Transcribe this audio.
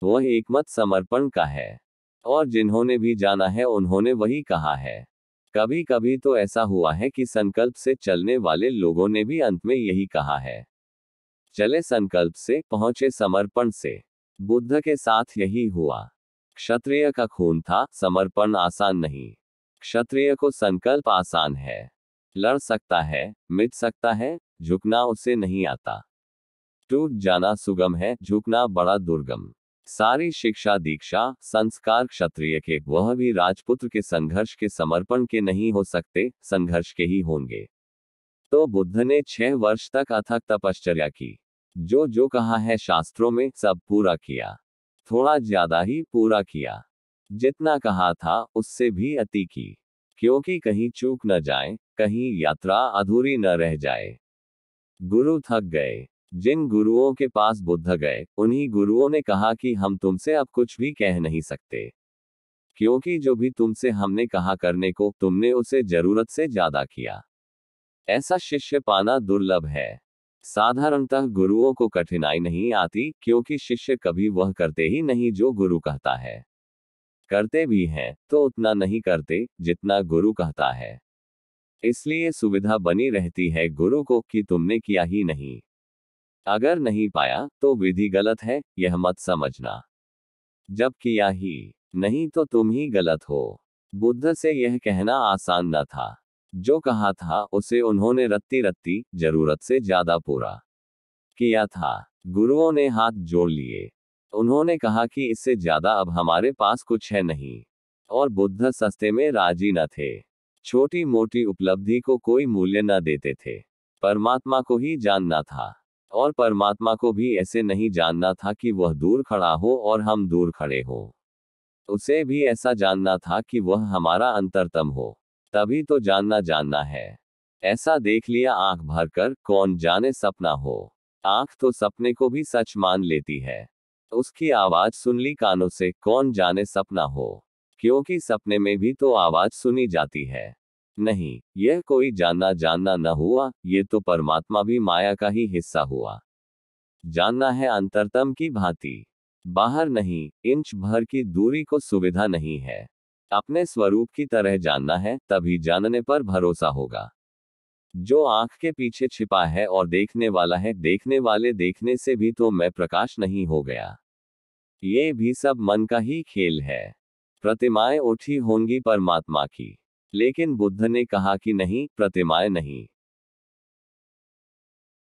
तो वह एकमत समर्पण का है और जिन्होंने भी जाना है उन्होंने वही कहा है कभी कभी तो ऐसा हुआ है कि संकल्प से चलने वाले लोगों ने भी अंत में यही कहा है चले संकल्प से पहुंचे समर्पण से बुद्ध के साथ यही हुआ क्षत्रिय का खून था समर्पण आसान नहीं क्षत्रिय को संकल्प आसान है लड़ सकता है मिट सकता है झुकना उसे नहीं आता टूट जाना सुगम है झुकना बड़ा दुर्गम सारी शिक्षा दीक्षा संस्कार क्षत्रिय के वह भी राजपुत्र के संघर्ष के समर्पण के नहीं हो सकते संघर्ष के ही होंगे तो बुद्ध ने छह वर्ष तक अथक तपश्चर्या की जो जो कहा है शास्त्रों में सब पूरा किया थोड़ा ज्यादा ही पूरा किया जितना कहा था उससे भी अति की क्योंकि कहीं चूक न जाए कहीं यात्रा अधूरी न रह जाए गुरु थक गए जिन गुरुओं के पास बुद्ध गए उन्हीं गुरुओं ने कहा कि हम तुमसे अब कुछ भी कह नहीं सकते क्योंकि जो भी तुमसे हमने कहा करने को तुमने उसे जरूरत से ज्यादा किया ऐसा शिष्य पाना दुर्लभ है साधारणतः गुरुओं को कठिनाई नहीं आती क्योंकि शिष्य कभी वह करते ही नहीं जो गुरु कहता है करते भी हैं तो उतना नहीं करते जितना गुरु कहता है इसलिए सुविधा बनी रहती है गुरु को कि तुमने किया ही नहीं अगर नहीं पाया तो विधि गलत है यह मत समझना जब किया ही नहीं तो तुम ही गलत हो बुद्ध से यह कहना आसान न था जो कहा था उसे उन्होंने रत्ती रत्ती जरूरत से ज्यादा पूरा किया था गुरुओं ने हाथ जोड़ लिए उन्होंने कहा कि इससे ज्यादा अब हमारे पास कुछ है नहीं और बुद्ध सस्ते में राजी न थे छोटी मोटी उपलब्धि को कोई मूल्य न देते थे परमात्मा को ही जानना था और परमात्मा को भी ऐसे नहीं जानना था कि वह दूर खड़ा हो और हम दूर खड़े हो उसे भी ऐसा जानना था कि वह हमारा अंतरतम हो तभी तो जानना जानना है ऐसा देख लिया आंख भरकर कौन जाने सपना हो आंख तो सपने को भी सच मान लेती है उसकी आवाज सुन ली कानों से कौन जाने सपना हो क्योंकि सपने में भी तो आवाज सुनी जाती है नहीं यह कोई जानना जानना न हुआ ये तो परमात्मा भी माया का ही हिस्सा हुआ जानना है अंतरतम की भांति बाहर नहीं इंच भर की दूरी को सुविधा नहीं है अपने स्वरूप की तरह जानना है तभी जानने पर भरोसा होगा जो आंख के पीछे छिपा है और देखने वाला है देखने वाले देखने से भी तो मैं प्रकाश नहीं हो गया ये भी सब मन का ही खेल है प्रतिमाएं उठी होंगी परमात्मा की लेकिन बुद्ध ने कहा कि नहीं प्रतिमाएं नहीं